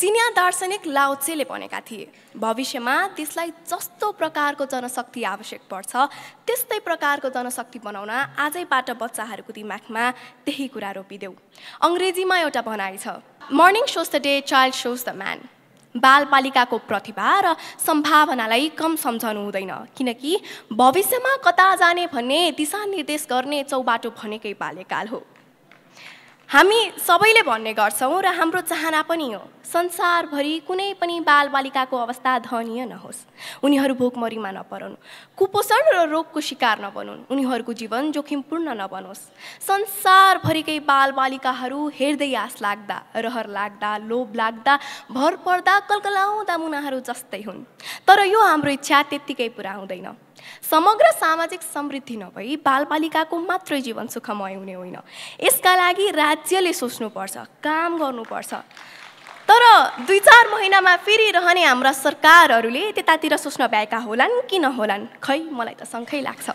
चिनिया दार्शनिक लाओचेले भनेका थिए भविष्यमा त्यसलाई जस्तो प्रकारको जनशक्ति आवश्यक पर्छ त्यस्तै प्रकारको जनशक्ति बनाउन आजैबाट बच्चाहरूको दिमागमा त्यही कुरा रोपिदेऊ अङ्ग्रेजीमा एउटा भनाइ छ morning shows the day child shows the man बालपालिकाको प्रतिभा र सम्भावनालाई कम सम्झनु हुँदैन किनकि भविष्यमा कता जाने भन्ने दिशानिर्देश गर्ने चौबाटो भनेकै बाल्यकाल हो हामी सबैले भन्ने गर्छौँ र हाम्रो चाहना पनि हो संसारभरि कुनै पनि बालबालिकाको अवस्था धनीय नहोस् उनीहरू भोकमरीमा नपरौन् कुपोषण र रोगको शिकार नबनुन् उनीहरूको जीवन जोखिमपूर्ण नबनोस् संसारभरिकै बालबालिकाहरू हेर्दै आस लाग्दा रहर लाग्दा लोभ लाग्दा भर पर्दा कलकलाउँदा मुनाहरू जस्तै हुन् तर यो हाम्रो इच्छा त्यत्तिकै पुरा हुँदैन समग्र सामाजिक समृद्धि नभई बालपालिकाको मात्रै जीवन सुखमय हुने होइन यसका लागि राज्यले सोच्नुपर्छ काम गर्नुपर्छ तर दुई चार महिनामा फेरि रहने हाम्रा सरकारहरूले त्यतातिर सोच्न भएका होलान् कि नहोलान् खै मलाई त सङ्खै लाग्छ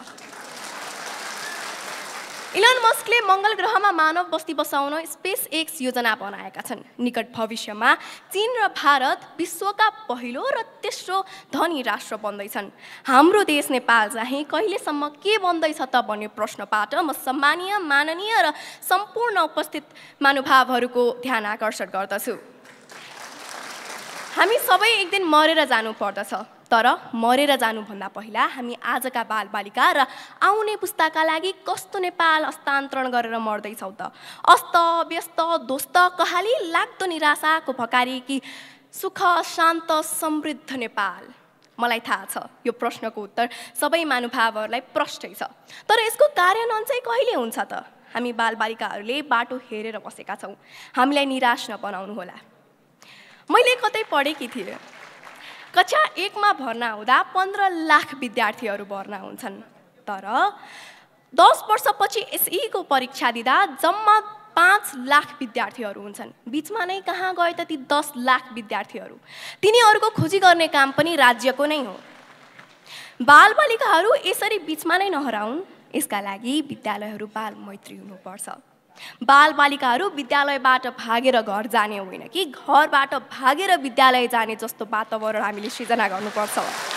इलन मस्कले मङ्गल ग्रहमा मानव बस्ती बसाउन स्पेस एक्स योजना बनाएका छन् निकट भविष्यमा चीन र भारत विश्वका पहिलो र तेस्रो धनी राष्ट्र बन्दैछन् हाम्रो देश नेपाल चाहिँ कहिलेसम्म के बन्दैछ त भन्ने प्रश्नबाट म सम्मानीय माननीय र सम्पूर्ण उपस्थित महानुभावहरूको ध्यान आकर्षण गर्दछु हामी सबै एक दिन मरेर जानुपर्दछ तर मरेर जानुभन्दा पहिला हामी आजका बालबालिका र आउने पुस्ताका लागि कस्तो नेपाल हस्तान्तरण गरेर मर्दैछौँ त अस्त व्यस्त ध्वस्त कहाली लाग्दो निराशाको भकारी कि सुख शान्त समृद्ध नेपाल मलाई थाहा छ यो प्रश्नको उत्तर सबै मानुभावहरूलाई प्रष्टै छ तर यसको कार्यान्वयन चाहिँ कहिले हुन्छ त हामी बालबालिकाहरूले बाटो हेरेर बसेका छौँ हामीलाई निराश नबनाउनु होला मैले कतै पढेकी थिएँ कक्षा एकमा भर्ना हुँदा पन्ध्र लाख विद्यार्थीहरू भर्ना हुन्छन् तर दस वर्षपछि एसईको परीक्षा दिँदा जम्मा पाँच लाख विद्यार्थीहरू हुन्छन् बिचमा नै कहाँ गए त ती दस लाख विद्यार्थीहरू तिनीहरूको खोजी गर्ने काम पनि राज्यको नै हो बालबालिकाहरू यसरी बिचमा नै नहराउन् यसका लागि विद्यालयहरू बाल मैत्री हुनुपर्छ बालबालिकाहरू विद्यालयबाट भागेर घर जाने होइन कि घरबाट भागेर विद्यालय जाने जस्तो वातावरण हामीले सृजना गर्नुपर्छ